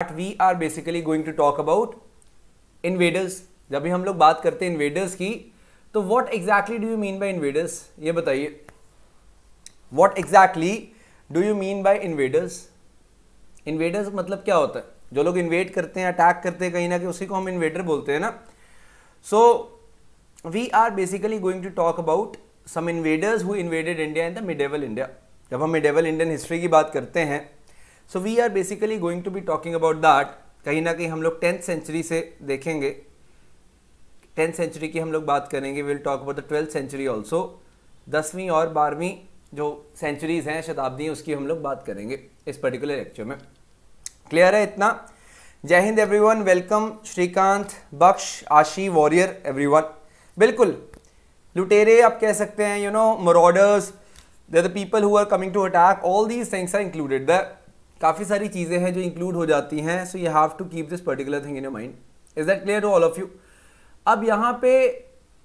Part we are basically going to talk about invaders जब भी हम लोग बात करते हैं इन्वेडर्स की तो what exactly do you mean by invaders ये बताइए what exactly do you mean by invaders invaders मतलब क्या होता है जो लोग इन्वेट करते हैं अटैक करते हैं कहीं ना कहीं उसी को हम इन्वेडर बोलते हैं ना so we are basically going to talk about some invaders who invaded India in the medieval India जब हम मिडेवल इंडियन हिस्ट्री की बात करते हैं so we are basically going to be talking about that कहीं ना कहीं हम लोग टेंथ सेंचुरी से देखेंगे टेंथ सेंचुरी की हम लोग बात करेंगे will talk about the twelfth century also दसवीं और बारहवीं जो सेंचुरीज हैं शताब्दी उसकी हम लोग बात करेंगे इस पर्टिकुलर लेक्चर में क्लियर है इतना जय हिंद एवरीवन वेलकम श्रीकांत बख्श आशी वॉरियर एवरीवन बिल्कुल लुटेरे आप कह सकते हैं you know marauders the people who are coming to attack all these things are included the काफ़ी सारी चीज़ें हैं जो इंक्लूड हो जाती हैं so you have to keep this particular thing in your mind is that clear to all of you अब यहाँ पे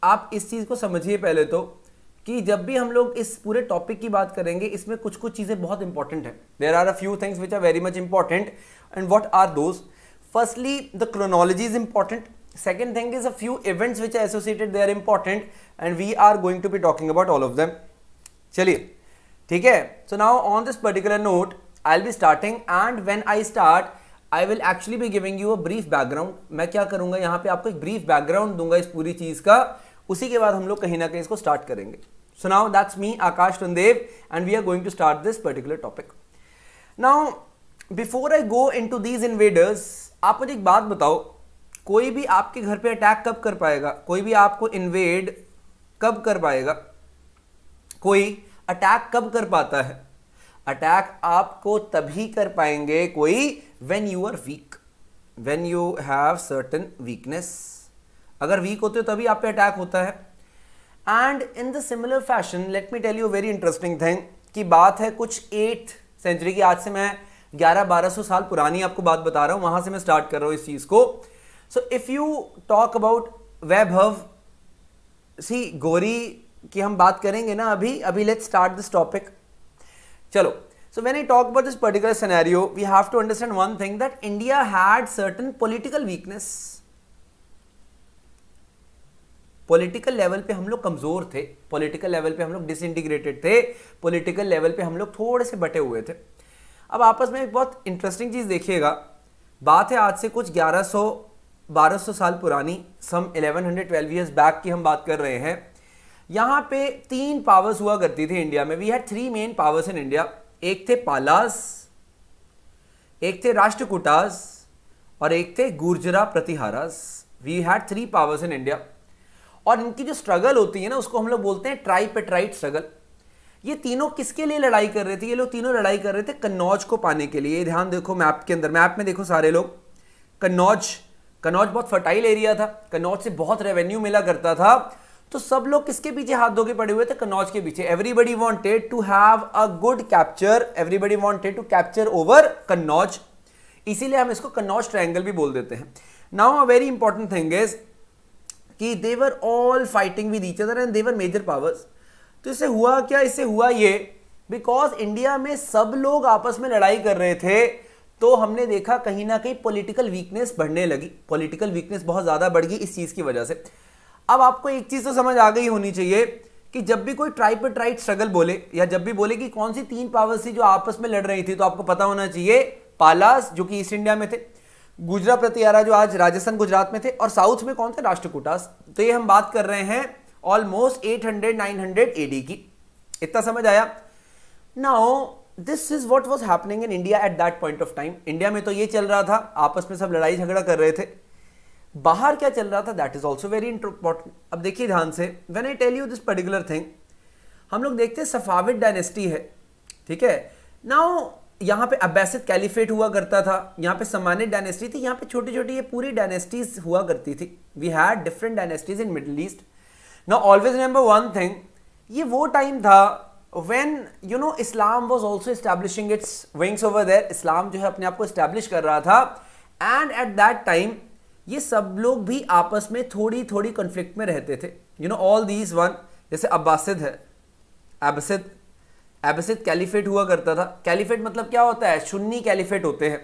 आप इस चीज़ को समझिए पहले तो कि जब भी हम लोग इस पूरे टॉपिक की बात करेंगे इसमें कुछ कुछ चीज़ें बहुत इंपॉर्टेंट हैं there are a few things which are very much important and what are those firstly the chronology is important second thing is a few events which are associated they are important and we are going to be talking about all of them चलिए ठीक है so now on this particular note I'll be starting and when I start I will actually भी giving you a brief background मैं क्या करूंगा यहाँ पे आपको एक ब्रीफ बैकग्राउंड दूंगा इस पूरी चीज का उसी के बाद हम लोग कहीं ना कहीं इसको स्टार्ट करेंगे so now that's me Akash Randev and we are going to start this particular topic now before I go into these invaders आप मुझे एक बात बताओ कोई भी आपके घर पे अटैक कब कर पाएगा कोई भी आपको इन्वेड कब कर पाएगा कोई अटैक कब कर पाता है अटैक आपको तभी कर पाएंगे कोई when you are weak when you have certain weakness अगर वीक होते हो तभी आप पे अटैक होता है and in the similar fashion let me tell you very interesting thing कि बात है कुछ एट सेंचुरी की आज से मैं 11-1200 साल पुरानी आपको बात बता रहा हूं वहां से मैं स्टार्ट कर रहा हूं इस चीज़ को so if you talk about वैभव सी गोरी की हम बात करेंगे ना अभी अभी लेट स्टार्ट दिस टॉपिक चलो so when I talk about this particular scenario we have to understand one thing that India had certain political weakness political level पे हम लोग कमज़ोर थे पॉलिटिकल लेवल पे हम लोग डिसइंटीग्रेटेड थे पॉलिटिकल लेवल पे हम लोग थोड़े से बटे हुए थे अब आपस में एक बहुत इंटरेस्टिंग चीज़ देखिएगा बात है आज से कुछ 1100 1200 साल पुरानी सम 1100 1112 इयर्स बैक की हम बात कर रहे हैं यहां पे तीन पावर्स हुआ करती थी इंडिया में we had three main powers in India एक थे पालास एक थे राष्ट्रकूटास और एक थे Gurjara Pratiharas we had three powers in India और इनकी जो स्ट्रगल होती है ना उसको हम लोग बोलते हैं ट्राइपेट्राइट स्ट्रगल ये तीनों किसके लिए लड़ाई कर रहे थे ये लोग तीनों लड़ाई कर रहे थे कन्नौज को पाने के लिए ध्यान देखो मैप के अंदर मैप में देखो सारे लोग कन्नौज कन्नौज बहुत फर्टाइल एरिया था कन्नौज से बहुत रेवेन्यू मिला करता था तो सब लोग किसके पीछे हाथ धोके पड़े हुए थे कनौज के पीछे everybody wanted to have a good capture everybody wanted to capture over Kannauj इसीलिए हम इसको कन्नौज ट्रायंगल भी बोल देते हैं now a very important thing is कि they were all fighting with each other and they were major powers तो इससे हुआ क्या इससे हुआ ये बिकॉज इंडिया में सब लोग आपस में लड़ाई कर रहे थे तो हमने देखा कहीं ना कहीं पॉलिटिकल वीकनेस बढ़ने लगी पॉलिटिकल वीकनेस बहुत ज़्यादा बढ़ गई इस चीज़ की वजह से अब आपको एक चीज तो समझ आ गई होनी चाहिए कि जब भी कोई ट्राई पर स्ट्रगल बोले या जब भी बोले कि कौन सी तीन पावर्स थी जो आपस में लड़ रही थी तो आपको पता होना चाहिए पालास जो कि ईस्ट इंडिया में थे गुजरा प्रतियारा जो आज राजस्थान गुजरात में थे और साउथ में कौन थे राष्ट्रकूटास तो ये हम बात कर रहे हैं ऑलमोस्ट 800 900 एडी की इतना समझ आया now this is what was happening in India at that point of time India में तो ये चल रहा था आपस में सब लड़ाई झगड़ा कर रहे थे बाहर क्या चल रहा था that is also very important अब देखिए ध्यान से when I tell you this particular thing हम लोग देखते हैं सफाविद डायनेस्टी है ठीक है नाउ यहाँ पे अब्बासिद कैलिफेट हुआ करता था यहाँ पे सम्मानित डायनेस्टी थी यहाँ पे छोटी छोटी ये पूरी डायनेस्टीज हुआ करती थी we had different dynasties in Middle East now always remember one thing ये वो टाइम था when you know Islam was also establishing its wings over there Islam जो है अपने आप को इस्टेब्लिश कर रहा था एंड एट दैट टाइम ये सब लोग भी आपस में थोड़ी थोड़ी कॉन्फ्लिक्ट में रहते थे you know all these one जैसे अब्बासिद है एबसिद एबसिद कैलिफेट हुआ करता था कैलिफेट मतलब क्या होता है सुन्नी कैलिफेट होते हैं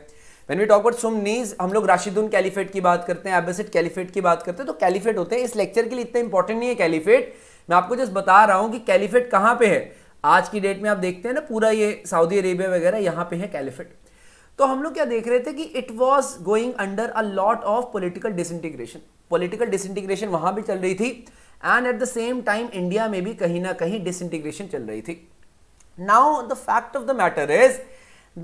when we talk about Sunnis हम लोग राशिदुन कैलिफेट की बात करते हैं एबसिड कैलिफेट की बात करते हैं तो कैलिफेट होते हैं इस लेक्चर के लिए इतना इंपॉर्टेंट नहीं है कैलिफेट मैं आपको जस्ट बता रहा हूँ कि कैलिफेट कहाँ पे है आज की डेट में आप देखते हैं ना पूरा ये सऊदी अरेबिया वगैरह यहाँ पे है कैलिफेट तो हम लोग क्या देख रहे थे कि it was going under a lot of political disintegration political disintegration वहां भी चल रही थी and at the same time India में भी कहीं ना कहीं डिसइंटीग्रेशन चल रही थी now the fact of the matter is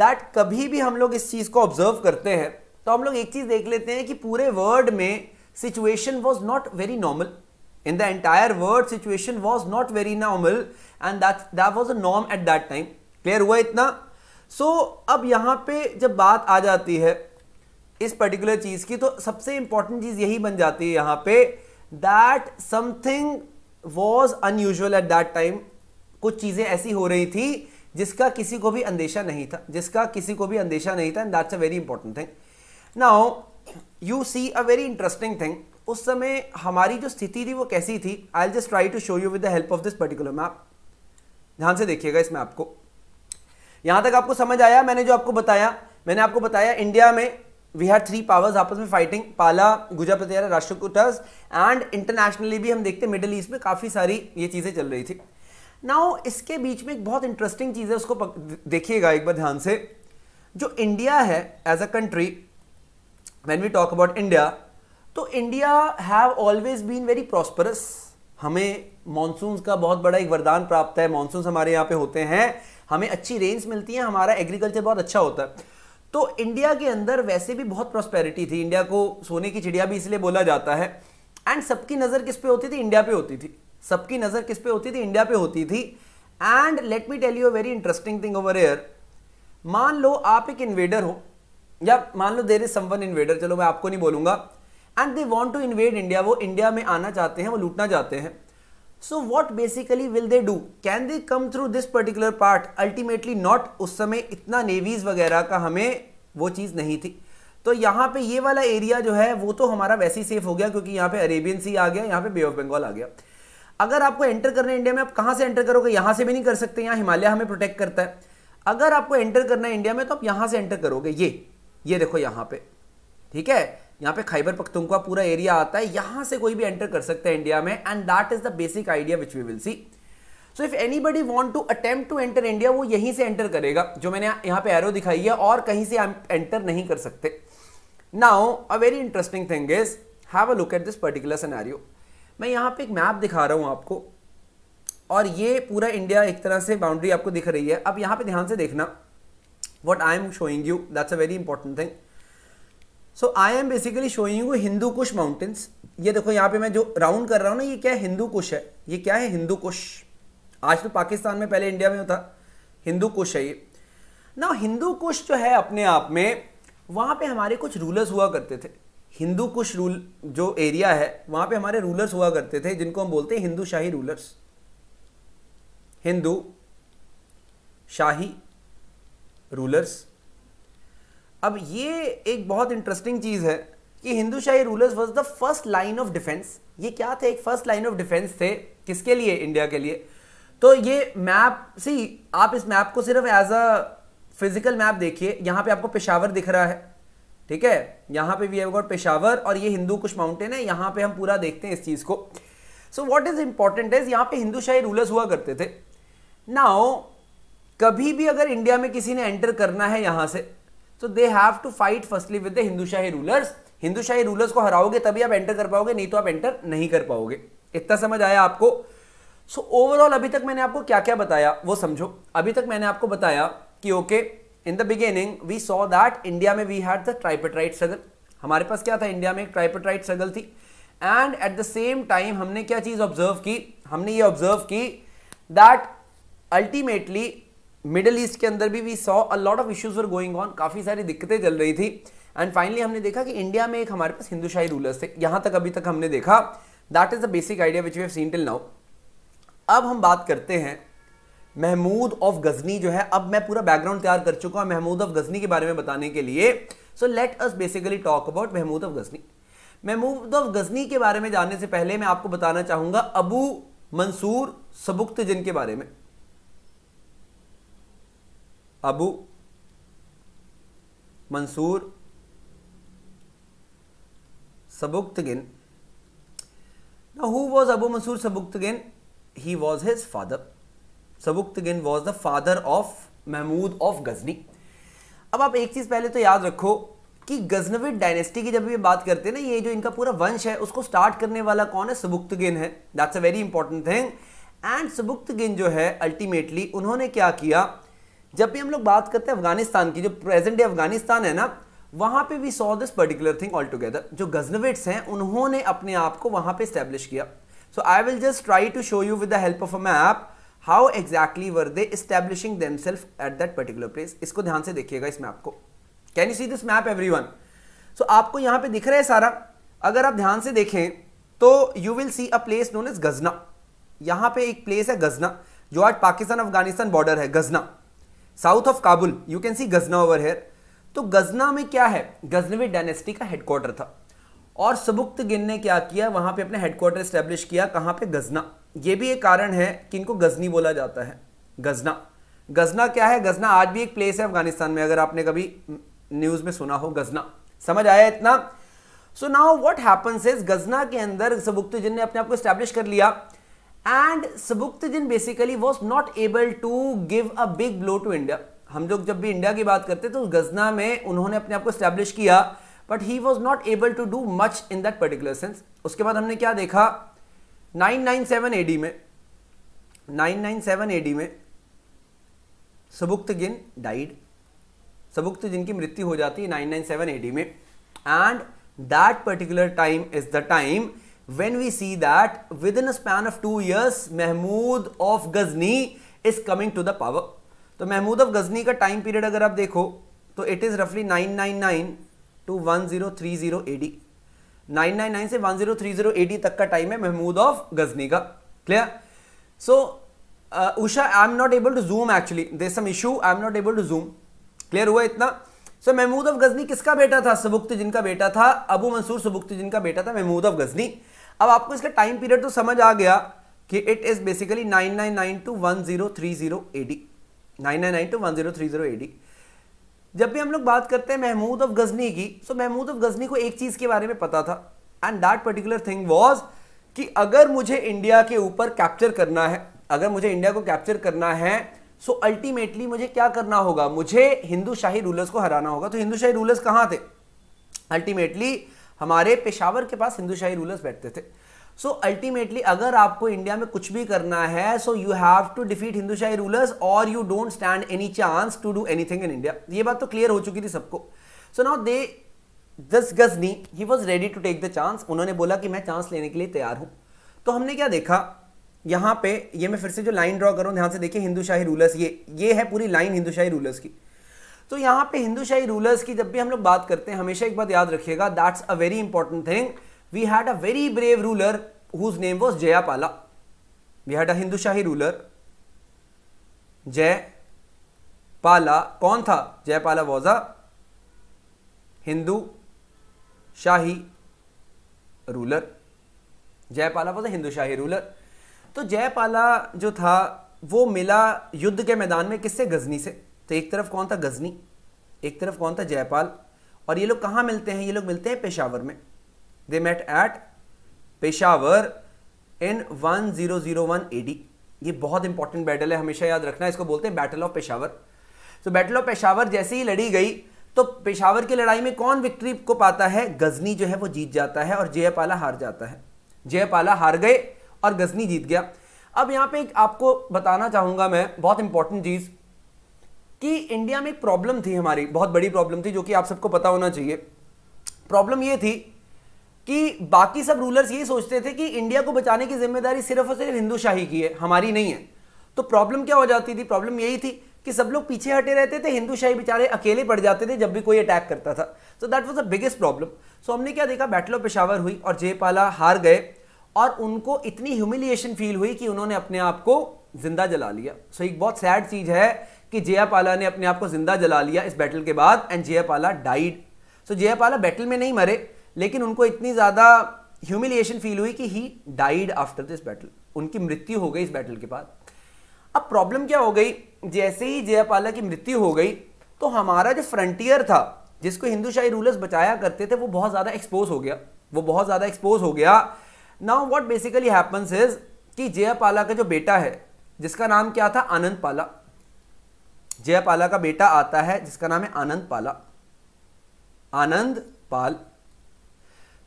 that कभी भी हम लोग इस चीज को ऑब्जर्व करते हैं तो हम लोग एक चीज देख लेते हैं कि पूरे वर्ल्ड में situation was not very normal in the entire world situation was not very normal and that that was a norm at that time clear hua so so, अब यहाँ पे जब बात आ जाती है इस पर्टिकुलर चीज़ की तो सबसे इंपॉर्टेंट चीज़ यही बन जाती है यहाँ पे that something was unusual at that time कुछ चीज़ें ऐसी हो रही थी जिसका किसी को भी अंदेशा नहीं था जिसका किसी को भी अंदेशा नहीं था and that's a very important thing now you see a very interesting thing उस समय हमारी जो स्थिति थी वो कैसी थी I just try to show you with the help of this particular map ध्यान से देखिएगा इस मैप को यहां तक आपको समझ आया मैंने जो आपको बताया मैंने आपको बताया इंडिया में वी हैव थ्री पावर्स आपस में फाइटिंग पाला गुजरा प्रतिहारा राष्ट्रकूटस एंड इंटरनेशनली भी हम देखते मिडिल ईस्ट में काफ़ी सारी ये चीज़ें चल रही थी नाउ इसके बीच में एक बहुत इंटरेस्टिंग चीज़ है उसको देखिएगा एक बार ध्यान से जो इंडिया है as a country when we talk about India तो India have always been very prosperous हमें मानसून का बहुत बड़ा एक वरदान प्राप्त है मानसून हमारे यहाँ पे होते हैं हमें अच्छी रेंज मिलती है हमारा एग्रीकल्चर बहुत अच्छा होता है तो इंडिया के अंदर वैसे भी बहुत प्रॉस्पेरिटी थी इंडिया को सोने की चिड़िया भी इसलिए बोला जाता है एंड सबकी नज़र किस पे होती थी इंडिया पे होती थी सबकी नज़र किस पे होती थी इंडिया पे होती थी and let me tell you a very interesting thing over here मान लो आप एक इन्वेडर हो या मान लो देर इज समवन इन्वेडर चलो मैं आपको नहीं बोलूंगा and they want to invade India वो इंडिया में आना चाहते हैं वो लूटना चाहते हैं so what basically will they do can they come through this particular part ultimately not उस समय इतना नेवीज वगैरह का हमें वो चीज़ नहीं थी तो यहाँ पे ये वाला एरिया जो है वो तो हमारा वैसे ही सेफ हो गया क्योंकि यहाँ पे अरेबियन सी आ गया यहाँ पे बे ऑफ बंगाल आ गया अगर आपको एंटर करना है इंडिया में आप कहाँ से एंटर करोगे यहाँ से भी नहीं कर सकते यहाँ हिमालय हमें प्रोटेक्ट करता है अगर आपको एंटर करना है इंडिया में तो आप यहाँ से एंटर करोगे ये ये देखो यहाँ पे ठीक है यहाँ पे खैबर पख्तूनख्वा पूरा एरिया आता है यहाँ से कोई भी एंटर कर सकता है इंडिया में and that is the basic idea which we will see so if anybody want to attempt to enter India वो यहीं से एंटर करेगा जो मैंने यहाँ पे एरो दिखाई है और कहीं से एंटर नहीं कर सकते now a very interesting thing is have a look at this particular scenario मैं यहाँ पे एक मैप दिखा रहा हूँ आपको और ये पूरा इंडिया एक तरह से बाउंड्री आपको दिख रही है अब यहाँ पे ध्यान से देखना what I am showing you that's a very important thing so I am basically showing you Hindu Kush mountains ये देखो यहाँ पे मैं जो राउंड कर रहा हूँ ना ये क्या है हिंदू कुश है ये क्या है हिंदू कुश आज तो पाकिस्तान में पहले इंडिया में होता हिंदू कुश है ये ना हिंदू कुश जो है अपने आप में वहाँ पे हमारे कुछ रूलर्स हुआ करते थे हिंदू कुश रूल जो एरिया है वहाँ पे हमारे रूलर्स हुआ करते थे जिनको हम बोलते हैं हिंदू शाही रूलर्स हिंदू शाही रूलर्स अब ये एक बहुत इंटरेस्टिंग चीज़ है कि Hindu Shahi rulers was the first line of defence ये क्या थे एक फर्स्ट लाइन ऑफ डिफेंस थे किसके लिए इंडिया के लिए तो ये मैप सी आप इस मैप को सिर्फ एज अ फिजिकल मैप देखिए यहाँ पे आपको पेशावर दिख रहा है ठीक है यहाँ पे वी हैव गॉट पेशावर और ये हिंदू कुछ माउंटेन है यहाँ पे हम पूरा देखते हैं इस चीज़ को so what is important is यहाँ पे हिंदू शाही रूलर्स हुआ करते थे नाउ कभी भी अगर इंडिया में किसी ने एंटर करना है यहाँ से so they have to fight firstly with the Hindushahi rulers Hindushahi rulers को हराओगे तभी आप एंटर कर पाओगे नहीं तो आप एंटर नहीं कर पाओगे इतना समझ आया आपको सो so, ओवरऑल अभी तक मैंने आपको क्या क्या बताया वो समझो अभी तक मैंने आपको बताया कि okay in the beginning we saw that India में we had the tripartite struggle हमारे पास क्या था इंडिया में एक ट्राइपेट्राइट स्ट्रगल थी and at the same time हमने क्या चीज़ ऑब्जर्व की हमने ये ऑब्जर्व की दैट अल्टीमेटली मिडल ईस्ट के अंदर भी we saw a lot of issues were going on काफ़ी सारी दिक्कतें चल रही थी एंड फाइनली हमने देखा कि इंडिया में एक हमारे पास हिंदुशाही रूलर्स थे यहाँ तक अभी तक हमने देखा that is the basic idea which we have seen till now अब हम बात करते हैं महमूद ऑफ गजनी जो है अब मैं पूरा बैकग्राउंड तैयार कर चुका हूँ महमूद ऑफ गजनी के बारे में बताने के लिए so let us basically talk about Mahmud of Ghazni Mahmud of Ghazni के बारे में जानने से पहले मैं आपको बताना चाहूंगा अबू मंसूर सबुक्त जिन के बारे में Abu Mansur Sabuktagin. Now, who was Abu Mansur Sabuktagin? He was his father Sabuktagin was the father of Mahmud of Ghazni अब आप एक चीज़ पहले तो याद रखो कि गजनविद डायनेस्टी की जब ये बात करते हैं ना ये जो इनका पूरा वंश है उसको स्टार्ट करने वाला कौन है सबुक्तगिन है that's a very important thing and Sabuktagin जो है अल्टीमेटली उन्होंने क्या किया जब भी हम लोग बात करते हैं अफगानिस्तान की जो प्रेजेंट डे अफगानिस्तान है ना वहां पे we saw this particular thing all together जो गजनवेट्स हैं उन्होंने अपने आप को वहां पे स्टैब्लिश किया so I will just try to show you with the help of a map how exactly were they establishing them at that particular place इसको ध्यान से देखिएगा इस मैप को can you see this map everyone so आपको यहां पर दिख रहा है सारा अगर आप ध्यान से देखें तो you will see a place known as Ghazna यहां पे एक प्लेस है गजना जो आज पाकिस्तान अफगानिस्तान बॉर्डर है Ghazna south of Kabul you can see Ghazna over here तो गजना में क्या है गजनवी डायनेस्टी का हेडक्वार्टर था और सबुक्त गिन ने क्या किया वहां पे अपने हेडक्वार्टर स्टेब्लिश किया कहाँ पे गजना ये भी एक कारण है कि इनको गजनी बोला जाता है गजना गजना क्या है गजना आज भी एक प्लेस है अफगानिस्तान में अगर आपने कभी न्यूज में सुना हो गजना समझ आया इतना so now what happens is Ghazna के अंदर सबुक्त जिन ने अपने आप को स्टैब्लिश कर लिया and Sabuktagin basically was not able to give a big blow to India हम लोग जब भी इंडिया की बात करते तो गजना में उन्होंने अपने आप को स्टैब्लिश किया but he was not able to do much in that particular sense उसके बाद हमने क्या देखा 997 एडी में 997 एडी में सबुक्त गिन डाइड सबुक्त जिनकी मृत्यु हो जाती है 997 एडी में and that particular time is the time when we see that within a span of two years, Mahmood of Ghazni is coming to the power. तो महमूद ऑफ गजनी का टाइम पीरियड अगर आप देखो तो इट इज़ रफली 999 to 1030 AD 999 से 1030 AD तक का टाइम है महमूद ऑफ गजनी का clear so Usha I am not able to zoom actually they some issue I am not able to zoom clear हुआ इतना सो महमूद ऑफ गजनी किसका बेटा था सबुक्त जिनका बेटा था अबू मंसूर सबुक्त जिनका बेटा था महमूद ऑफ गजनी अब आपको इसका टाइम पीरियड तो समझ आ गया कि it is basically nine nine nine two one zero three zero A D nine nine nine two one zero three zero A D जब भी हम लोग बात करते हैं महमूद ऑफ गजनी की so so Mahmud of Ghazni को एक चीज के बारे में पता था and that particular thing was कि अगर मुझे इंडिया के ऊपर कैप्चर करना है अगर मुझे इंडिया को कैप्चर करना है सो so अल्टीमेटली मुझे क्या करना होगा मुझे हिंदू शाही रूलर्स को हराना होगा तो हिंदू शाही रूलर्स कहाँ थे अल्टीमेटली हमारे पेशावर के पास हिंदुशाही रूलर्स बैठते थे सो so, अल्टीमेटली अगर आपको इंडिया में कुछ भी करना है so you have to defeat Hindushahi rulers और you don't stand any chance to do anything in India ये बात तो क्लियर हो चुकी थी सबको सो now they thus Ghazni he was ready to take the chance उन्होंने बोला कि मैं चांस लेने के लिए तैयार हूं तो हमने क्या देखा यहां पे ये मैं फिर से जो लाइन ड्रॉ करूं ध्यान से देखिए हिंदुशाही रूलर्स ये ये है पूरी लाइन हिंदुशाही रूलर्स की तो यहाँ पे हिंदुशाही रूलर्स की जब भी हम लोग बात करते हैं हमेशा एक बात याद रखिएगा that's a very important thing we had a very brave ruler whose name was Jayapala we had a Hindushahi ruler Jaya Pala कौन था Jayapala was a Hindu Shahi ruler Jayapala was a Hindu Shahi ruler तो जयपाला जो था वो मिला युद्ध के मैदान में किससे गजनी से तो एक तरफ कौन था गजनी एक तरफ कौन था जयपाल और ये लोग कहाँ मिलते हैं ये लोग मिलते हैं पेशावर में they met at Peshawar in one zero zero A AD ये बहुत इंपॉर्टेंट बैटल है हमेशा याद रखना इसको बोलते हैं बैटल ऑफ पेशावर तो बैटल ऑफ पेशावर जैसे ही लड़ी गई तो पेशावर की लड़ाई में कौन विक्ट्री को पाता है गजनी जो है वो जीत जाता है और जयपाला हार जाता है जयपाला हार गए और गजनी जीत गया अब यहाँ पे आपको बताना चाहूँगा मैं बहुत इंपॉर्टेंट चीज़ कि इंडिया में एक प्रॉब्लम थी हमारी बहुत बड़ी प्रॉब्लम थी जो कि आप सबको पता होना चाहिए प्रॉब्लम ये थी कि बाकी सब रूलर्स यही सोचते थे कि इंडिया को बचाने की जिम्मेदारी सिर्फ और सिर्फ हिंदू शाही की है हमारी नहीं है तो प्रॉब्लम क्या हो जाती थी प्रॉब्लम यही थी कि सब लोग पीछे हटे रहते थे हिंदू शाही बेचारे अकेले पड़ जाते थे जब भी कोई अटैक करता था so that was the biggest problem so हमने क्या देखा बैटल ऑफ पेशावर हुई और जयपाला हार गए और उनको इतनी ह्यूमिलिएशन फील हुई कि उन्होंने अपने आप को जिंदा जला लिया सो so, एक बहुत सैड चीज़ है कि जयापाला ने अपने आप को जिंदा जला लिया इस बैटल के बाद and Jayapala died so Jayapala battle में नहीं मरे लेकिन उनको इतनी ज़्यादा ह्यूमिलिएशन फील हुई कि he died after this battle उनकी मृत्यु हो गई इस बैटल के बाद अब प्रॉब्लम क्या हो गई जैसे ही जयापाला की मृत्यु हो गई तो हमारा जो फ्रंटियर था जिसको हिंदू शाही रूलर्स बचाया करते थे वो बहुत ज़्यादा एक्सपोज हो गया वो बहुत ज़्यादा एक्सपोज हो गया now what basically happens is कि जयापाला का जो बेटा है जिसका नाम क्या था आनंद पाला जयपाला का बेटा आता है जिसका नाम है आनंद पाला आनंद पाल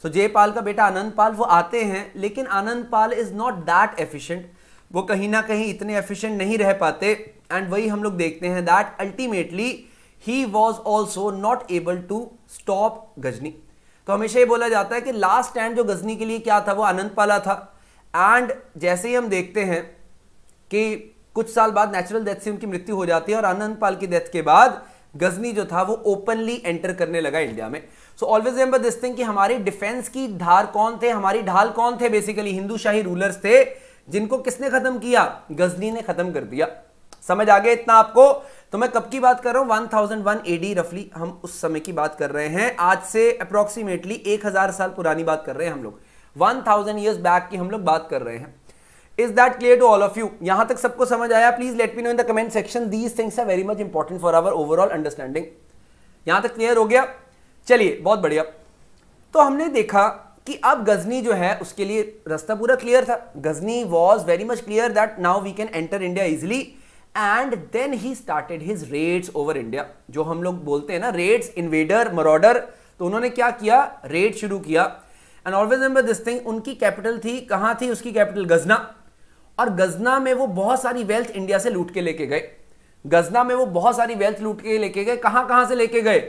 सो so, जयपाल का बेटा आनंद पाल वो आते हैं लेकिन Anand Pal is not that efficient वो कहीं ना कहीं इतने एफिशिएंट नहीं रह पाते एंड वही हम लोग देखते हैं that ultimately he was also not able to stop Ghazni तो हमेशा ये बोला जाता है कि लास्ट स्टैंड जो गजनी के लिए क्या था वो आनंद पाला था एंड जैसे ही हम देखते हैं कि कुछ साल बाद नेचुरल डेथ से उनकी मृत्यु हो जाती है और आनंद पाल की डेथ के बाद गजनी जो था वो ओपनली एंटर करने लगा इंडिया में so always remember this thing कि हमारी डिफेंस की धार कौन थे हमारी ढाल कौन थे बेसिकली हिंदू शाही रूलर्स थे जिनको किसने खत्म किया गजनी ने खत्म कर दिया समझ आ गया इतना आपको तो मैं कब की बात कर रहा हूं 1001 थाउजेंड एडी रफली हम उस समय की बात कर रहे हैं आज से अप्रोक्सीमेटली 1000 साल पुरानी बात कर रहे हैं हम लोग 1000 थाउजेंड ईयर्स बैक की हम लोग बात कर रहे हैं is that clear to all of you यहां तक सबको समझ आया please let me know in the comment section these things are very much important for our overall understanding यहां तक क्लियर हो गया चलिए बहुत बढ़िया तो हमने देखा कि अब गजनी जो है उसके लिए रास्ता पूरा क्लियर था Ghazni was very much clear that now we can enter India easily and then he started his raids over India जो हम लोग बोलते हैं ना रेड्स इन्वेडर मरॉडर तो उन्होंने क्या किया रेड शुरू किया and always remember this thing उनकी कैपिटल थी कहां थी उसकी कैपिटल गजना और गजना में वो बहुत सारी वेल्थ इंडिया से लूट के लेके गए गजना में वो बहुत सारी वेल्थ लूट के लेके गए कहां कहां से लेके गए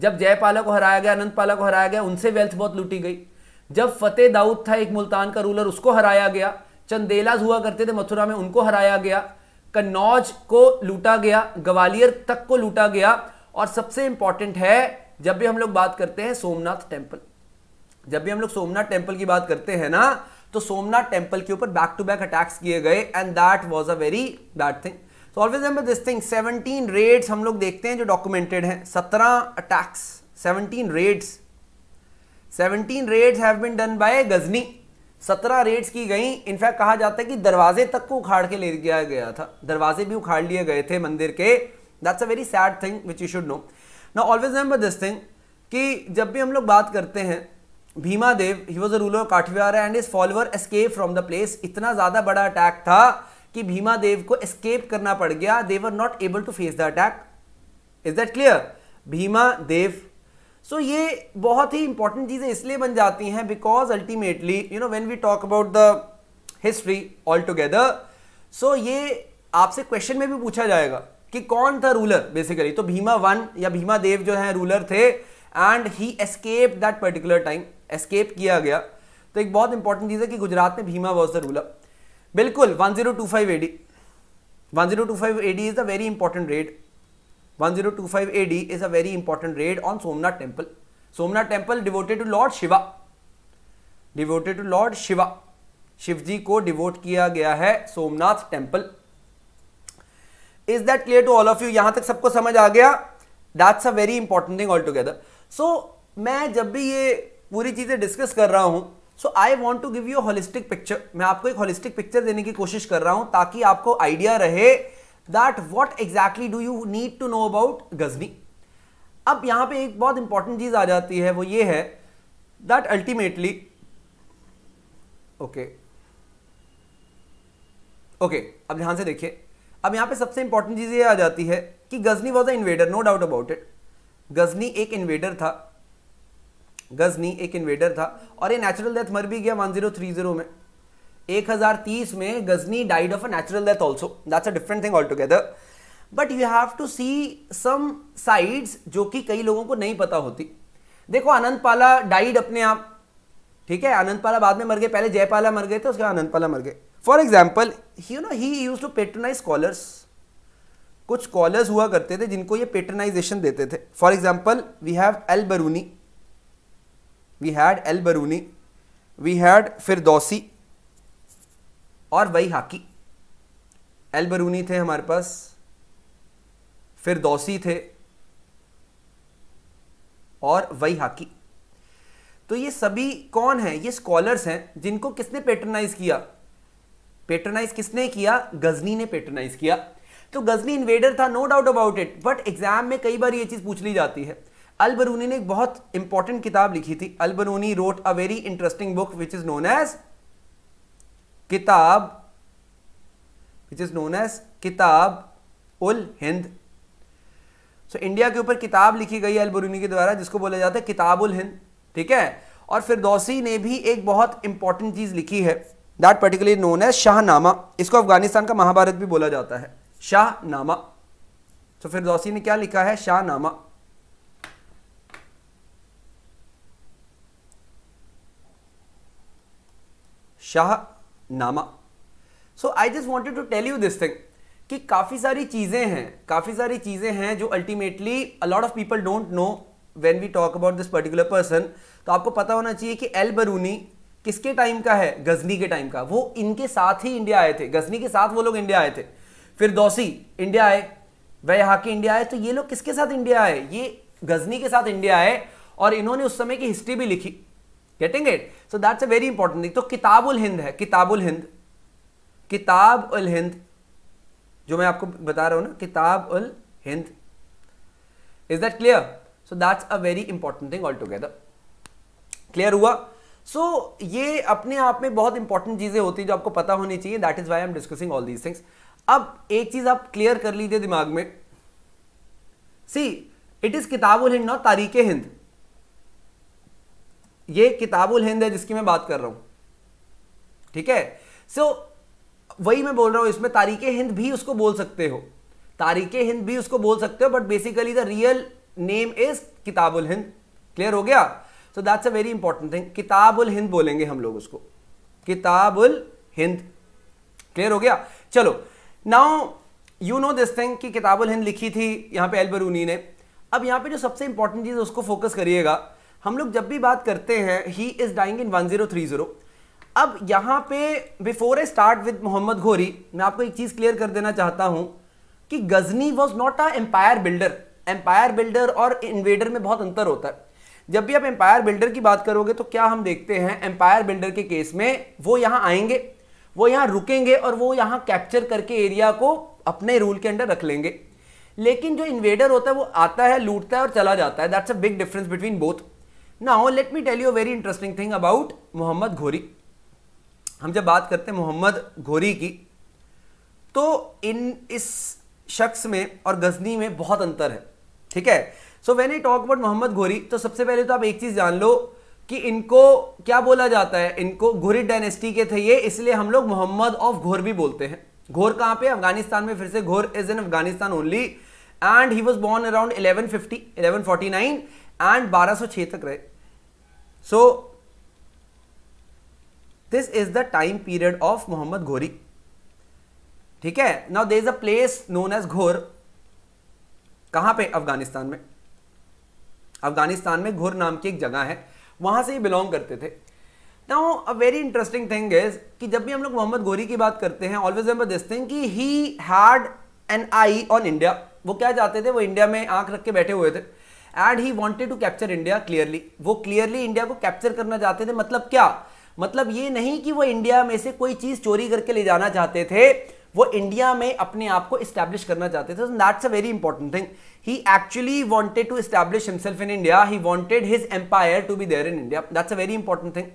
जब जयपाला को हराया गया अनंत पाला को हराया गया उनसे वेल्थ बहुत लूटी गई जब फतेह दाऊद था एक मुल्तान का रूलर उसको हराया गया चंदेलाज हुआ करते थे मथुरा में उनको हराया गया कन्नौज को लूटा गया ग्वालियर तक को लूटा गया और सबसे इंपॉर्टेंट है जब भी हम लोग बात करते हैं सोमनाथ टेम्पल जब भी हम लोग सोमनाथ टेम्पल की बात करते हैं ना तो सोमनाथ टेम्पल के ऊपर बैक टू बैक अटैक्स किए गए and that was a very bad thing so always remember this thing 17 raids हम लोग देखते हैं जो डॉक्यूमेंटेड हैं 17 attacks 17 raids 17 raids have been done by Ghazni 17 raids की गई इनफैक्ट कहा जाता है कि दरवाजे तक को उखाड़ के ले गया गया था दरवाजे भी उखाड़ लिए गए थे मंदिर के that's a very sad thing which you should know ना ऑलवेज रिमेंबर दिस थिंग कि जब भी हम लोग बात करते हैं Bhima Dev he was a ruler Kathiawad and his follower escape from the place इतना ज्यादा बड़ा अटैक था कि भीमा देव को एस्केप करना पड़ गया they were not able to face the attack is that clear Bhima Dev so ये बहुत ही इंपॉर्टेंट चीज़ें इसलिए बन जाती हैं because ultimately you know when we talk about the history all together so ये आपसे क्वेश्चन में भी पूछा जाएगा कि कौन था रूलर बेसिकली तो भीमा वन या भीमा देव जो है रूलर थे and he escape that particular time escape किया गया तो एक बहुत इंपॉर्टेंट चीज़ है कि गुजरात में भीमा वॉज द रूलर बिल्कुल 1025 AD 1025 AD is a very important raid one zero two 1025 AD is a very important raid on Somnath temple Somnath temple devoted to lord Shiva devoted to lord Shiva Shivji को डिवोट किया गया है Somnath temple is that clear to all of you यहां तक सबको समझ आ गया that's a very important thing all together so मैं जब भी ये पूरी चीज़ें डिस्कस कर रहा हूं so I want to give you holistic picture मैं आपको एक होलिस्टिक पिक्चर देने की कोशिश कर रहा हूं ताकि आपको आइडिया रहे that what exactly do you need to know about Ghazni अब यहां पे एक बहुत इंपॉर्टेंट चीज़ आ जाती है वो ये है दैट अल्टीमेटली ओके ओके अब ध्यान से देखिए अब यहां पे सबसे इंपॉर्टेंट चीज़ ये आ जाती है कि Ghazni was a invader no doubt about it Ghazni एक इन्वेडर था गजनी एक इन्वेडर था और ये नेचुरल डेथ मर भी गया 1030 में 1030 में Ghazni died of a natural death also that's a different thing all together but you have to see some sides जो कि कई लोगों को नहीं पता होती देखो अनंतपाला डाइड अपने आप ठीक है अनंतपाला बाद में मर गए पहले जयपाला मर गए थे उसके बाद अनंतपाला मर गए for example you know he use to patronize scholars कुछ स्कॉलर्स हुआ करते थे जिनको ये पेट्रोनाइजेशन देते थे for example we have Al Biruni we had Al Biruni we had Firdausi और वही हाकी एल बरूनी थे हमारे पास फिरदौसी थे और वही हाकी तो ये सभी कौन हैं ये स्कॉलर्स हैं जिनको किसने पेटर्नाइज किया पेटर्नाइज किसने किया गजनी ने पेटर्नाइज किया तो गजनी इन्वेडर था no doubt about it but exam में कई बार ये चीज पूछ ली जाती है अलबरूनी ने एक बहुत इंपॉर्टेंट किताब लिखी थी Al Biruni wrote a very interesting book which is known as किताब विच इज नोन एज किताब उल हिंद सो इंडिया के ऊपर किताब लिखी गई है अलबरूनी के द्वारा जिसको बोला जाता है किताब उल हिंद ठीक है और फिर दौसी ने भी एक बहुत इंपॉर्टेंट चीज लिखी है that particular known as Shahnama इसको अफगानिस्तान का महाभारत भी बोला जाता है शाहनामा तो so, फिर दौसी ने क्या लिखा है शाहनामा नामा so I just wanted to tell you this thing कि काफ़ी सारी चीज़ें हैं काफ़ी सारी चीज़ें हैं जो ultimately a lot of people don't know when we talk about this particular person तो आपको पता होना चाहिए कि एल बरूनी किसके टाइम का है गजनी के टाइम का वो इनके साथ ही इंडिया आए थे गजनी के साथ वो लोग इंडिया आए थे फिर दोसी इंडिया आए वह यहाँ के इंडिया आए तो ये लोग किसके साथ इंडिया आए ये गजनी के साथ इंडिया आए और इन्होंने उस समय की हिस्ट्री भी लिखी getting it so that's a very important thing तो किताबुल हिंद है किताबुल हिंद किताब उल हिंद जो मैं आपको बता रहा हूं ना Kitab ul Hind is that clear so that's a very important thing all together clear हुआ सो so, ये अपने आप में बहुत इंपॉर्टेंट चीज़ें होती हैं जो आपको पता होनी चाहिए that is why am discussing all these things अब एक चीज़ आप क्लियर कर लीजिए दिमाग में see it is Kitabul Hind not Tarikh Hind ये किताबुल हिंद है जिसकी मैं बात कर रहा हूं ठीक है सो so, वही मैं बोल रहा हूं इसमें तारीख हिंद भी उसको बोल सकते हो तारीख हिंद भी उसको बोल सकते हो but basically the real name is Kitabul Hind clear हो गया so that's a very important thing Kitabul Hind बोलेंगे हम लोग उसको किताबुल हिंद क्लियर हो गया चलो now you know this thing कि किताबुल हिंद लिखी थी यहां पे एल बरूनी ने अब यहां पे जो सबसे इंपॉर्टेंट चीज़ उसको फोकस करिएगा हम लोग जब भी बात करते हैं he is dying in one zero three zero अब यहाँ पे before a start with Mohammad Ghori मैं आपको एक चीज़ क्लियर कर देना चाहता हूं कि Ghazni was not a empire builder empire builder और इन्वेडर में बहुत अंतर होता है जब भी आप एम्पायर बिल्डर की बात करोगे तो क्या हम देखते हैं एम्पायर बिल्डर के केस में वो यहां आएंगे वो यहाँ रुकेंगे और वो यहाँ कैप्चर करके एरिया को अपने रूल के अंडर रख लेंगे लेकिन जो इन्वेडर होता है वो आता है लूटता है और चला जाता है that's a big difference between both now let me tell you very interesting thing about Mohammad Ghori हम जब बात करते हैं मोहम्मद घोरी की तो इन इस शख्स में और गजनी में बहुत अंतर है ठीक है so when I talk about Mohammad Ghori तो सबसे पहले तो आप एक चीज़ जान लो कि इनको क्या बोला जाता है इनको घोरी डायनेस्टी के थे ये इसलिए हम लोग मोहम्मद ऑफ घोर भी बोलते हैं घोर कहाँ पे अफगानिस्तान में फिर से Ghor is in Afghanistan only and he was born around 1150 1149 and 1206 तक रहे so this is the time period of Mohammad Ghori ठीक है now there is a place known as Ghor कहां पे अफगानिस्तान में अफगानिस्तान में घोर नाम की एक जगह है वहां से ही बिलोंग करते थे now a very interesting thing is कि जब भी हम लोग मोहम्मद घोरी की बात करते हैं ऑलवेज रिमेंबर दिस थिंग कि he had an eye on India वो क्या जाते थे वो इंडिया में आंख रख के बैठे हुए थे and he wanted to capture India clearly वो क्लियरली इंडिया को कैप्चर करना चाहते थे मतलब क्या मतलब ये नहीं कि वो इंडिया में से कोई चीज चोरी करके ले जाना चाहते थे वो इंडिया में अपने आप को स्टैब्लिश करना चाहते थे that's a very important thing he actually wanted to establish himself in India he wanted his empire to be there in India that's a very important thing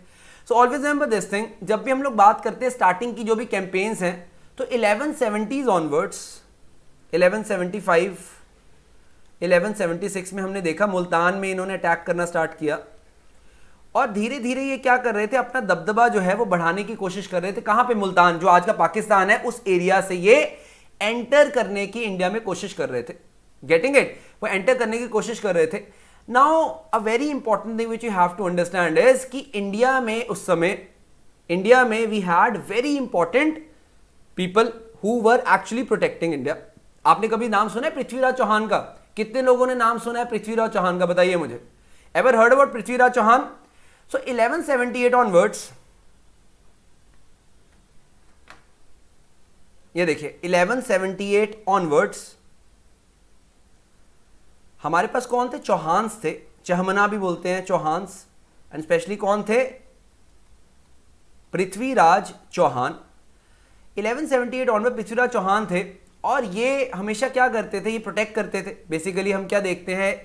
so always remember this thing जब भी हम लोग बात करते हैं starting की जो भी कैंपेन्स हैं तो eleven seventies onwards eleven seventy five 1176 में हमने देखा मुल्तान में इन्होंने अटैक करना स्टार्ट किया और धीरे धीरे ये क्या कर रहे थे अपना दबदबा जो है वो बढ़ाने की कोशिश कर रहे थे कहां पे मुल्तान जो आज का पाकिस्तान है उस एरिया से ये एंटर करने की इंडिया में कोशिश कर रहे थे गेटिंग इट वो एंटर करने की कोशिश कर रहे थे now a very important thing which you have to understand is कि इंडिया में उस समय इंडिया में we had very important people who were actually protecting India आपने कभी नाम सुना है पृथ्वीराज चौहान का कितने लोगों ने नाम सुना है पृथ्वीराज चौहान का बताइए मुझे ever heard about Prithviraj Chauhan so onwards ये देखिए इलेवन एट ऑन वर्ड्स हमारे पास कौन थे चौहान्स थे चहमना भी बोलते हैं चौहान्स एंड स्पेशली कौन थे पृथ्वीराज चौहान 1178 ऑनवर्ड पृथ्वीराज चौहान थे और ये हमेशा क्या करते थे ये प्रोटेक्ट करते थे बेसिकली हम क्या देखते हैं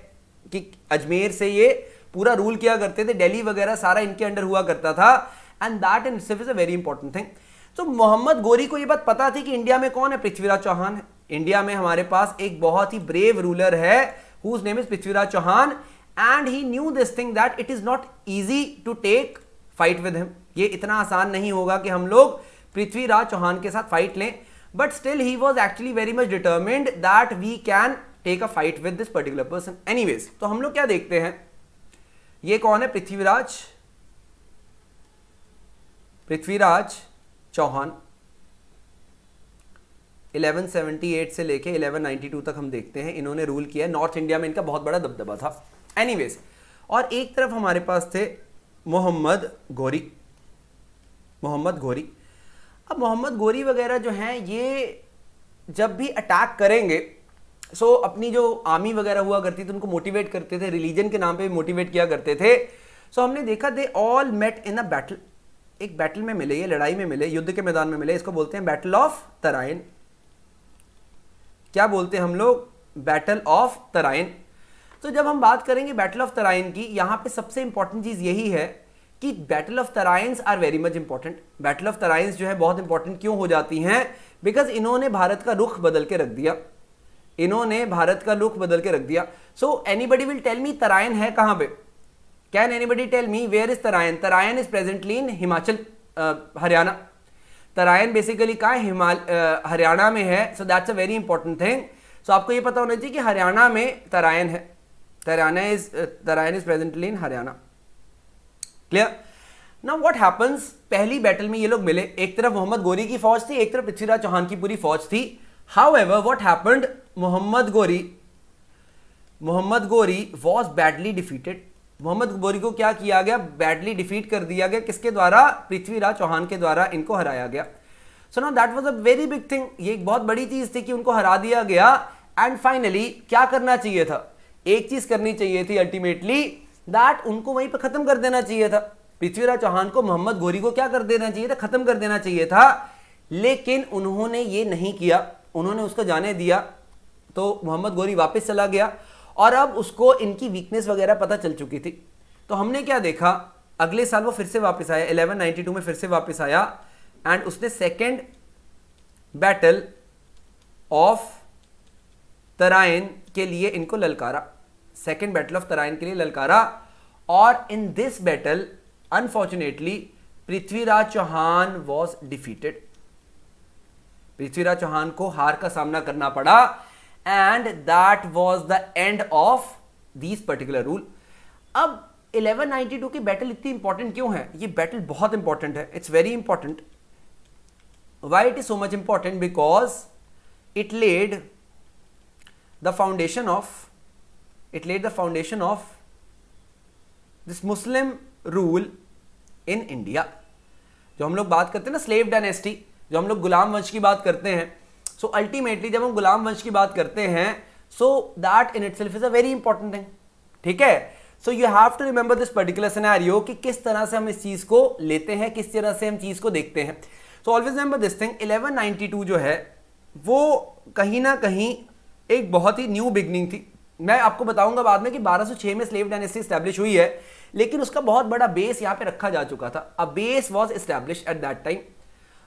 कि अजमेर से ये पूरा रूल किया करते थे दिल्ली वगैरह सारा इनके अंडर हुआ करता था एंड दैट इन सिर्फ is a very important thing तो मोहम्मद गोरी को ये बात पता थी कि इंडिया में कौन है पृथ्वीराज चौहान है इंडिया में हमारे पास एक बहुत ही ब्रेव रूलर है whose name is Prithviraj Chauhan and he knew this thing that it is not easy to take fight with him ये इतना आसान नहीं होगा कि हम लोग पृथ्वीराज चौहान के साथ फाइट लें but still he was actually very much determined that we can take a fight with this particular person anyways तो हम लोग क्या देखते हैं ये कौन है पृथ्वीराज पृथ्वीराज चौहान 1178 से लेके 1192 तक हम देखते हैं इन्होंने रूल किया नॉर्थ इंडिया में इनका बहुत बड़ा दबदबा था एनीवेज और एक तरफ हमारे पास थे मोहम्मद गौरी मोहम्मद गौरी अब मोहम्मद गोरी वगैरह जो हैं ये जब भी अटैक करेंगे सो अपनी जो आर्मी वगैरह हुआ करती थी उनको मोटिवेट करते थे रिलीजन के नाम पे मोटिवेट किया करते थे सो हमने देखा they all met in a battle एक बैटल में मिले ये लड़ाई में मिले युद्ध के मैदान में मिले इसको बोलते हैं बैटल ऑफ तराइन क्या बोलते हैं हम लोग बैटल ऑफ तराइन तो जब हम बात करेंगे बैटल ऑफ तराइन की यहां पे सबसे इंपॉर्टेंट चीज़ यही है कि battle of Tarains are very much important battle of Tarains जो है बहुत इंपॉर्टेंट क्यों हो जाती हैं बिकॉज इन्होंने भारत का रुख बदल के रख दिया इन्होंने भारत का रुख बदल के रख दिया so anybody will tell me Tarain है कहां पे can anybody tell me where is Tarain Tarain is presently in Himachal Haryana Tarain basically कहा हिमाल हरियाणा में है so that's a very important thing so आपको यह पता होना चाहिए कि हरियाणा में तरायन है Taraina is Tarain is presently in Haryana clear ना व्हाट हैपन्स पहली बैटल में ये लोग मिले एक तरफ मोहम्मद गोरी की फौज थी एक तरफ पृथ्वीराज चौहान की पूरी फौज थी however what happened Mohammad Ghori Mohammad गोरी वॉज बैडली डिफीटेड मोहम्मद गोरी को क्या किया गया बैडली डिफीट कर दिया गया किसके द्वारा पृथ्वीराज चौहान के द्वारा इनको हराया गया सो ना that was a very big thing ये एक बहुत बड़ी चीज थी कि उनको हरा दिया गया एंड फाइनली क्या करना चाहिए था एक चीज करनी चाहिए थी अल्टीमेटली दैट उनको वहीं पर खत्म कर देना चाहिए था पृथ्वीराज चौहान को मोहम्मद गोरी को क्या कर देना चाहिए था खत्म कर देना चाहिए था लेकिन उन्होंने ये नहीं किया उन्होंने उसको जाने दिया तो मोहम्मद गोरी वापस चला गया और अब उसको इनकी वीकनेस वगैरह पता चल चुकी थी तो हमने क्या देखा अगले साल वो फिर से वापस आया 1192 में फिर से वापस आया एंड उसने सेकेंड बैटल ऑफ तराइन के लिए इनको ललकारा सेकेंड बैटल ऑफ तराइन के लिए ललकारा और in this battle unfortunately Prithviraj Chauhan was defeated Prithviraj Chauhan को हार का सामना करना पड़ा and that was the end of this particular rule अब 1192 की बैटल इतनी इंपॉर्टेंट क्यों है ये बैटल बहुत इंपॉर्टेंट है it's very important why it is so much important because it led the foundation of it laid the foundation of this Muslim rule in India. जो हम लोग बात करते हैं ना स्लेव डायनेस्टी जो हम लोग गुलाम वंश की बात करते हैं सो so अल्टीमेटली जब हम गुलाम वंश की बात करते हैं so that in itself is a very important thing ठीक है so you have to remember this particular scenario कि किस तरह से हम इस चीज़ को लेते हैं किस तरह से हम चीज़ को देखते हैं so always remember this thing 1192 जो है वो कहीं ना कहीं एक बहुत ही न्यू बिगनिंग थी मैं आपको बताऊंगा बाद में कि 1206 में स्लेव डायनेस्टी स्टैब्लिश हुई है लेकिन उसका बहुत बड़ा बेस यहां पे रखा जा चुका था a base was establish at that time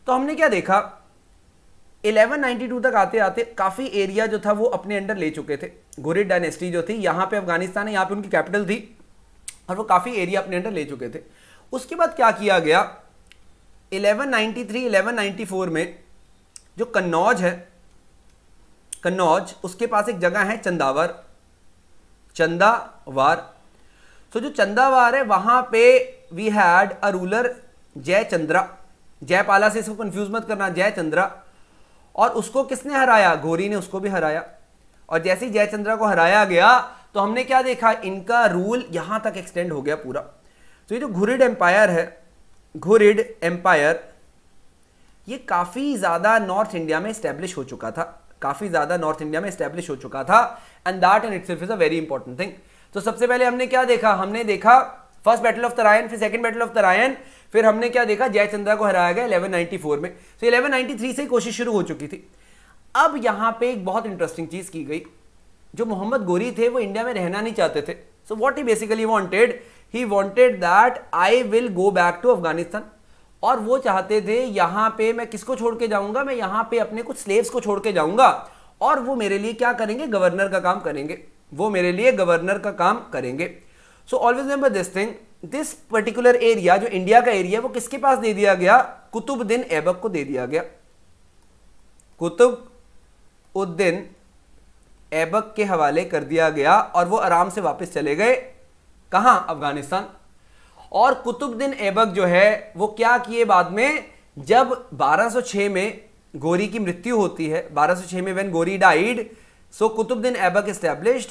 तो हमने क्या देखा 1192 तक आते आते काफ़ी एरिया जो था वो अपने अंडर ले चुके थे घुरिद डायनेस्टी जो थी यहां पे अफगानिस्तान है यहां पे उनकी कैपिटल थी और वो काफ़ी एरिया अपने अंडर ले चुके थे उसके बाद क्या किया गया 1193 1194 में जो कन्नौज है कन्नौज उसके पास एक जगह है चंदावर चंदावार सो so, जो चंदावार है वहां पे वी हैड अ रूलर जय चंद्रा जयपाला से इसको कंफ्यूज मत करना जय चंद्रा और उसको किसने हराया घोरी ने उसको भी हराया और जैसे ही जयचंद्रा को हराया गया तो हमने क्या देखा इनका रूल यहां तक एक्सटेंड हो गया पूरा तो ये जो घुरिड एम्पायर है घुरिड एम्पायर ये काफ़ी ज़्यादा नॉर्थ इंडिया में स्टेब्लिश हो चुका था काफ़ी ज़्यादा नॉर्थ इंडिया में स्टैब्लिश हो चुका था and that in its is a very important thing तो सबसे पहले हमने क्या देखा हमने देखा फर्स्ट बैटल ऑफ तरायन फिर सेकंड बैटल ऑफ तरायन फिर हमने क्या देखा जयचंद्र को हराया गया 1194 में तो so, 1193 से कोशिश शुरू हो चुकी थी अब यहां पे एक बहुत इंटरेस्टिंग चीज़ की गई जो मोहम्मद गोरी थे वो इंडिया में रहना नहीं चाहते थे so what he basically wanted he wanted that I will go back to Afghanistan और वो चाहते थे यहां पे मैं किसको छोड़ के जाऊंगा मैं यहां पे अपने कुछ स्लेव्स को छोड़ के जाऊंगा और वो मेरे लिए क्या करेंगे गवर्नर का काम करेंगे वो मेरे लिए गवर्नर का काम करेंगे so always remember this thing this particular area जो इंडिया का एरिया वो किसके पास दे दिया गया कुतुबुद्दीन ऐबक को दे दिया गया कुतुब उद्दीन ऐबक के हवाले कर दिया गया और वो आराम से वापस चले गए कहाँ अफगानिस्तान और कुतुबुद्दीन ऐबक जो है वो क्या किए बाद में जब 1206 में गोरी की मृत्यु होती है 1206 में when Ghori died so Qutubuddin Aibak established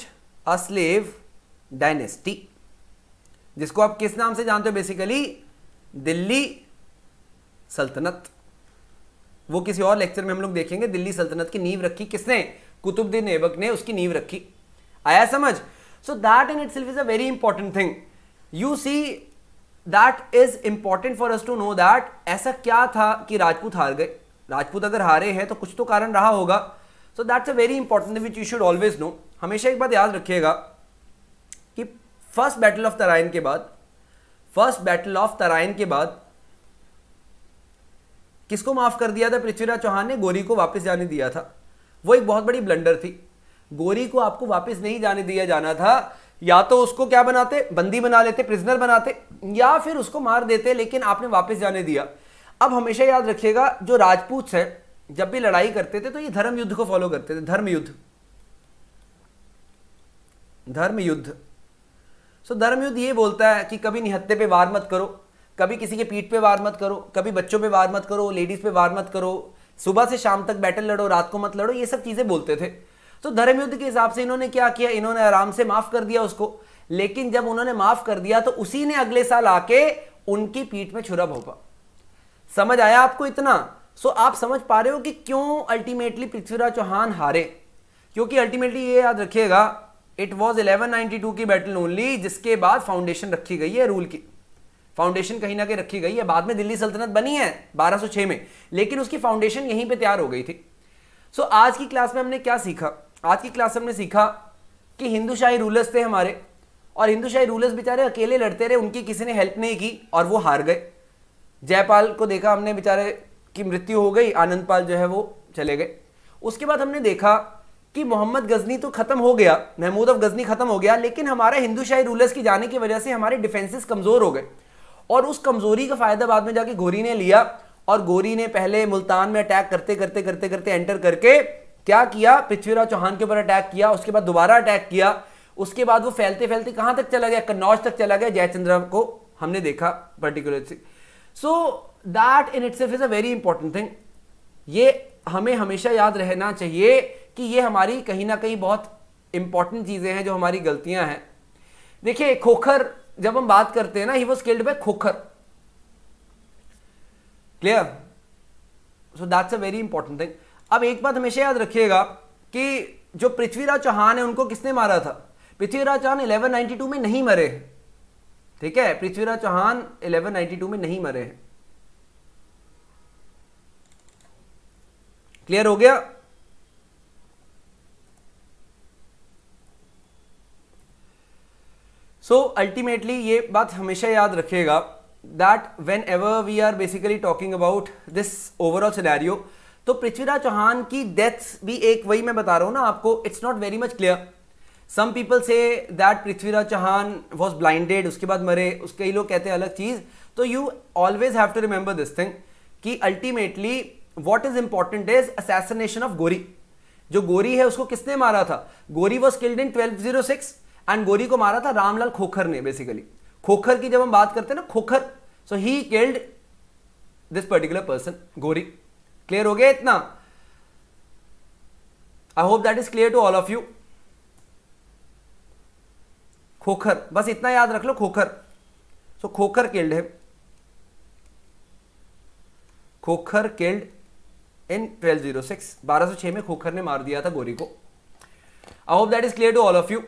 a slave dynasty जिसको आप किस नाम से जानते हो बेसिकली दिल्ली सल्तनत वो किसी और लेक्चर में हम लोग देखेंगे दिल्ली सल्तनत की नींव रखी किसने कुतुबुद्दीन ऐबक ने उसकी नींव रखी आया समझ so that in itself is a very important thing you see that is important for us to know that ऐसा क्या था कि राजपूत हार गए राजपूत अगर हारे हैं तो कुछ तो कारण रहा होगा so that's a very important which you should always know हमेशा एक बात याद रखिएगा कि फर्स्ट बैटल ऑफ तराइन के बाद फर्स्ट बैटल ऑफ तराइन के बाद किसको माफ कर दिया था पृथ्वीराज चौहान ने गोरी को वापस जाने दिया था वो एक बहुत बड़ी ब्लंडर थी गोरी को आपको वापस नहीं जाने दिया जाना था या तो उसको क्या बनाते बंदी बना लेते प्रिजनर बनाते या फिर उसको मार देते लेकिन आपने वापस जाने दिया अब हमेशा याद रखिएगा जो राजपूत है जब भी लड़ाई करते थे तो ये धर्म युद्ध को फॉलो करते थे धर्म युद्ध धर्म युद्ध सो so, धर्म युद्ध ये बोलता है कि कभी निहत्ते पे वार मत करो कभी किसी के पीठ पे वार मत करो कभी बच्चों पे वार मत करो लेडीज पे वार मत करो सुबह से शाम तक बैटल लड़ो रात को मत लड़ो ये सब चीजें बोलते थे तो धर्मयुद्ध के हिसाब से इन्होंने क्या किया इन्होंने आराम से माफ कर दिया उसको लेकिन जब उन्होंने माफ कर दिया तो उसी ने अगले साल आके उनकी पीठ में छुरा भोपा समझ आया आपको इतना सो आप समझ पा रहे हो कि क्यों अल्टीमेटली पृथ्वीराज चौहान हारे क्योंकि अल्टीमेटली ये याद रखिएगा इट वॉज टू की बैटल ओनली जिसके बाद फाउंडेशन रखी गई है रूल की फाउंडेशन कहीं ना कहीं रखी गई है बाद में दिल्ली सल्तनत बनी है 1206 में लेकिन उसकी फाउंडेशन यहीं पे तैयार हो गई थी सो so, आज की क्लास में हमने क्या सीखा आज की क्लास हमने सीखा कि हिंदुशाही रूलर्स थे हमारे और हिंदुशाही रूलर्स बेचारे अकेले लड़ते रहे उनकी किसी ने हेल्प नहीं की और वो हार गए जयपाल को देखा हमने बेचारे की मृत्यु हो गई आनंदपाल जो है वो चले गए उसके बाद हमने देखा कि मोहम्मद गजनी तो खत्म हो गया महमूद अफ गजनी खत्म हो गया लेकिन हमारा हिंदू शाही रूलर्स की जाने की वजह से हमारे डिफेंसिस कमजोर हो गए और उस कमजोरी का फायदा बाद में जाके घोरी ने लिया और गोरी ने पहले मुल्तान में अटैक करते करते करते करते एंटर करके क्या किया पृथ्वीराज चौहान के ऊपर अटैक किया उसके बाद दोबारा अटैक किया उसके बाद वो फैलते फैलते कहां तक चला गया कन्नौज तक चला गया जयचंद्र को हमने देखा particularly so that in its is a very important thing ये हमें हमेशा याद रहना चाहिए कि ये हमारी कहीं ना कहीं बहुत इंपॉर्टेंट चीज़ें हैं जो हमारी गलतियां हैं देखिए खोखर जब हम बात करते हैं ना he was killed by Khokhar clear so that's a very important thing अब एक बात हमेशा याद रखिएगा कि जो पृथ्वीराज चौहान है उनको किसने मारा था पृथ्वीराज चौहान 1192 में नहीं मरे ठीक है पृथ्वीराज चौहान 1192 में नहीं मरे हैं क्लियर हो गया सो so, अल्टीमेटली ये बात हमेशा याद रखिएगा that whenever we are basically talking about this overall scenario तो पृथ्वीराज चौहान की डेथ भी एक वही मैं बता रहा हूं ना आपको it's not very much clear some people से that Prithviraj Chauhan was blinded उसके बाद मरे उसके ही लोग कहते हैं अलग चीज़ तो you always have to remember this thing कि ultimately what is important is assassination of Ghori जो गोरी है उसको किसने मारा था Ghori was killed in twelve zero six and Ghori को मारा था रामलाल खोखर ने बेसिकली खोखर की जब हम बात करते हैं ना Khokhar so he killed this particular person Ghori clear हो गया इतना I hope that is clear to all of you Khokhar बस इतना याद रख लो Khokhar so so, Khokhar killed है खोखर किल्ड इन 1206 1206 में खोखर ने मार दिया था गोरी को I hope that is clear to all of you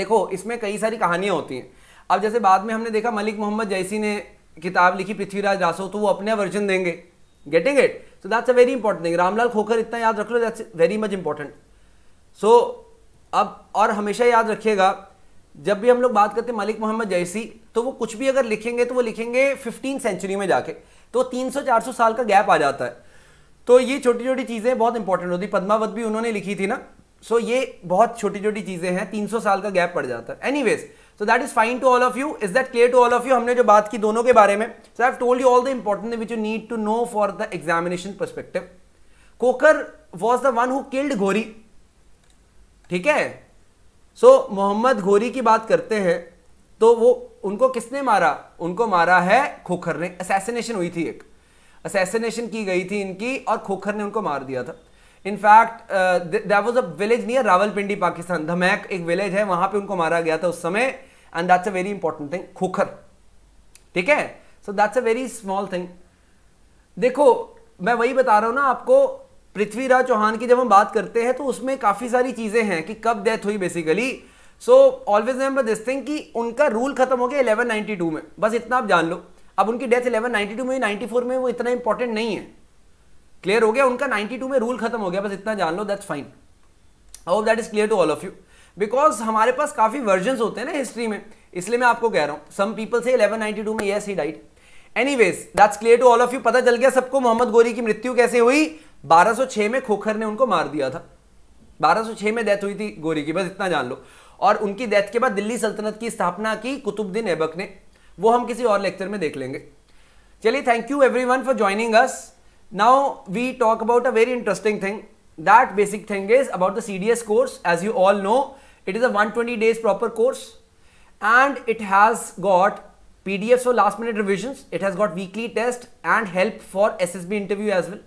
देखो इसमें कई सारी कहानियां होती हैं अब जैसे बाद में हमने देखा मलिक मोहम्मद जैसी ने किताब लिखी पृथ्वीराज रासो तो वो अपने वर्जन देंगे getting it so that's a very important thing Ramlal Khokhar इतना याद रख लो that's very much important so अब और हमेशा याद रखिएगा जब भी हम लोग बात करते हैं मलिक मोहम्मद जैसी तो वो कुछ भी अगर लिखेंगे तो वो लिखेंगे फिफ्टीन सेंचुरी में जाके तो 300-400 साल का गैप आ जाता है तो ये छोटी छोटी चीज़ें बहुत इंपॉर्टेंट होती पद्मावत भी उन्होंने लिखी थी ना सो so ये बहुत छोटी छोटी चीज़ें हैं 300 साल का गैप पड़ जाता है anyways so that is fine to all of you is that clear to all of you हमने जो बात की दोनों के बारे में so I told you all the important which you need to know for the examination perspective Khokhar was the one who killed Ghori ठीक है सो so, मोहम्मद घोरी की बात करते हैं तो वो उनको किसने मारा उनको मारा है खोखर ने असैसिनेशन हुई थी एक असैसिनेशन की गई थी इनकी और खोखर ने उनको मार दिया था in fact that was a village near Rawalpindi Pakistan Dhamiak एक विलेज है वहां पे उनको मारा गया था उस समय and that's a very important thing Khokhar ठीक है so that's a very small thing देखो मैं वही बता रहा हूं ना आपको पृथ्वीराज चौहान की जब हम बात करते हैं तो उसमें काफ़ी सारी चीज़ें हैं कि कब डेथ हुई basically so always remember this thing कि उनका रूल खत्म हो गया इलेवन में बस इतना आप जान लो अब उनकी डेथ इलेवन में फोर में वो इतना इंपॉर्टेंट नहीं है क्लियर हो गया उनका 92 में रूल खत्म हो गया बस इतना जान लो that's fine hope that is clear to all of you because हमारे पास काफी वर्जन होते हैं ना हिस्ट्री में इसलिए मैं आपको कह रहा हूँ सम पीपल से 1192 में yes he died anyways that's clear to all of you पता चल गया सबको मोहम्मद गोरी की मृत्यु कैसे हुई 1206 में खोखर ने उनको मार दिया था 1206 में डेथ हुई थी गोरी की बस इतना जान लो और उनकी डेथ के बाद दिल्ली सल्तनत की स्थापना की कुतुबुद्दीन ऐबक ने वो हम किसी और लेक्चर में देख लेंगे चलिए thank you everyone for joining us Now we talk about a very interesting thing. That basic thing is about the CDS course. As you all know, it is a 120 days proper course and it has got PDFs for last minute revisions. It has got weekly test and help for SSB interview as well.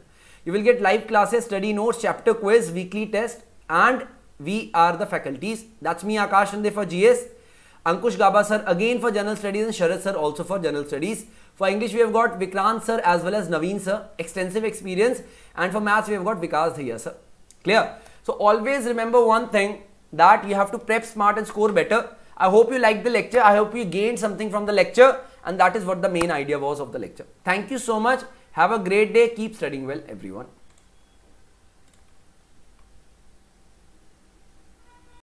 You will get live classes, study notes, chapter quiz, weekly test and we are the faculties. That's me Akash Shinde for GS, Ankush Gaba sir again for general studies and Sharad sir also for general studies. For English, we have got Vikrant sir as well as Naveen sir. Extensive experience. And for maths, we have got Vikas Dhaiya sir. Clear? So always remember one thing that you have to prep smart and score better. I hope you liked the lecture. I hope you gained something from the lecture. And that is what the main idea was of the lecture. Thank you so much. Have a great day. Keep studying well, everyone.